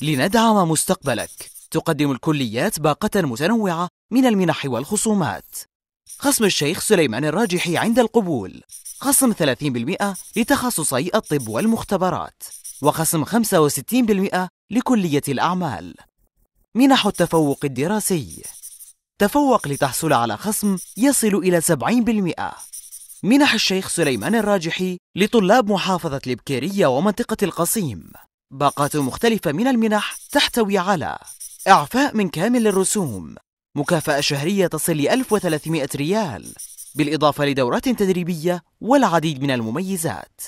لندعم مستقبلك تقدم الكليات باقة متنوعة من المنح والخصومات خصم الشيخ سليمان الراجحي عند القبول خصم 30% لتخصصي الطب والمختبرات وخصم 65% لكلية الأعمال منح التفوق الدراسي تفوق لتحصل على خصم يصل إلى 70% منح الشيخ سليمان الراجحي لطلاب محافظة البكيرية ومنطقة القصيم باقات مختلفة من المنح تحتوي على إعفاء من كامل الرسوم مكافأة شهرية تصل ل 1300 ريال بالإضافة لدورات تدريبية والعديد من المميزات